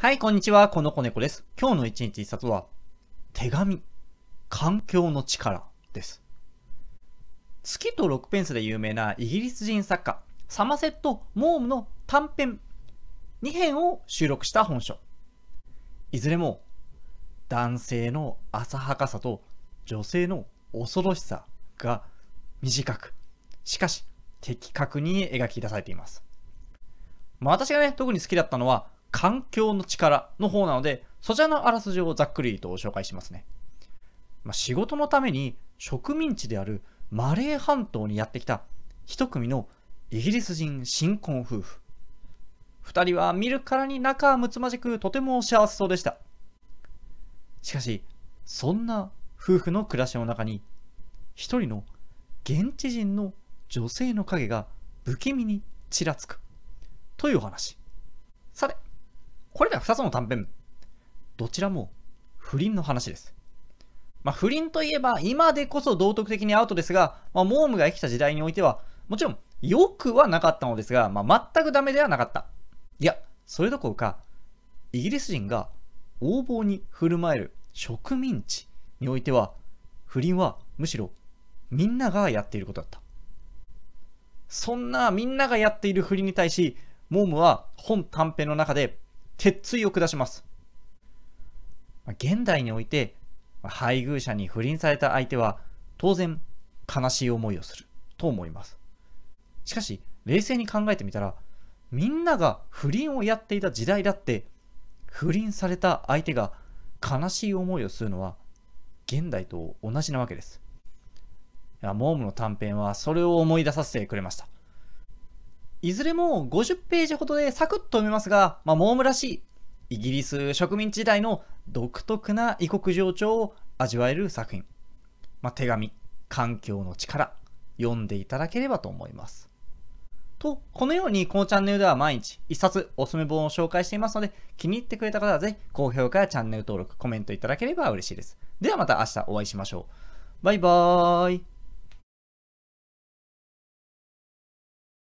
はい、こんにちは。この子猫です。今日の一日一冊は、手紙、環境の力です。月と6ペンスで有名なイギリス人作家、サマセット・モームの短編2編を収録した本書。いずれも、男性の浅はかさと女性の恐ろしさが短く、しかし的確に描き出されています。まあ、私がね、特に好きだったのは、環境の力の方なので、そちらのあらすじをざっくりと紹介しますね。まあ、仕事のために植民地であるマレー半島にやってきた一組のイギリス人新婚夫婦。二人は見るからに仲睦まじくとても幸せそうでした。しかし、そんな夫婦の暮らしの中に、一人の現地人の女性の影が不気味にちらつく。というお話。さて、これら2つの短編、どちらも不倫の話です。まあ、不倫といえば、今でこそ道徳的にアウトですが、まあ、モームが生きた時代においては、もちろん、良くはなかったのですが、まあ、全くダメではなかった。いや、それどころか、イギリス人が横暴に振る舞える植民地においては、不倫はむしろみんながやっていることだった。そんなみんながやっている不倫に対し、モームは本短編の中で鉄槌を下します。現代において配偶者に不倫された相手は当然悲しい思いをすると思います。しかし冷静に考えてみたらみんなが不倫をやっていた時代だって不倫された相手が悲しい思いをするのは現代と同じなわけです。モームの短編はそれを思い出させてくれました。いずれも50ページほどでサクッと読めますが、まあ、モームらしいイギリス植民地時代の独特な異国情緒を味わえる作品、まあ、手紙環境の力読んでいただければと思いますとこのようにこのチャンネルでは毎日1冊おすすめ本を紹介していますので気に入ってくれた方はぜひ高評価やチャンネル登録コメントいただければ嬉しいですではまた明日お会いしましょうバイバーイ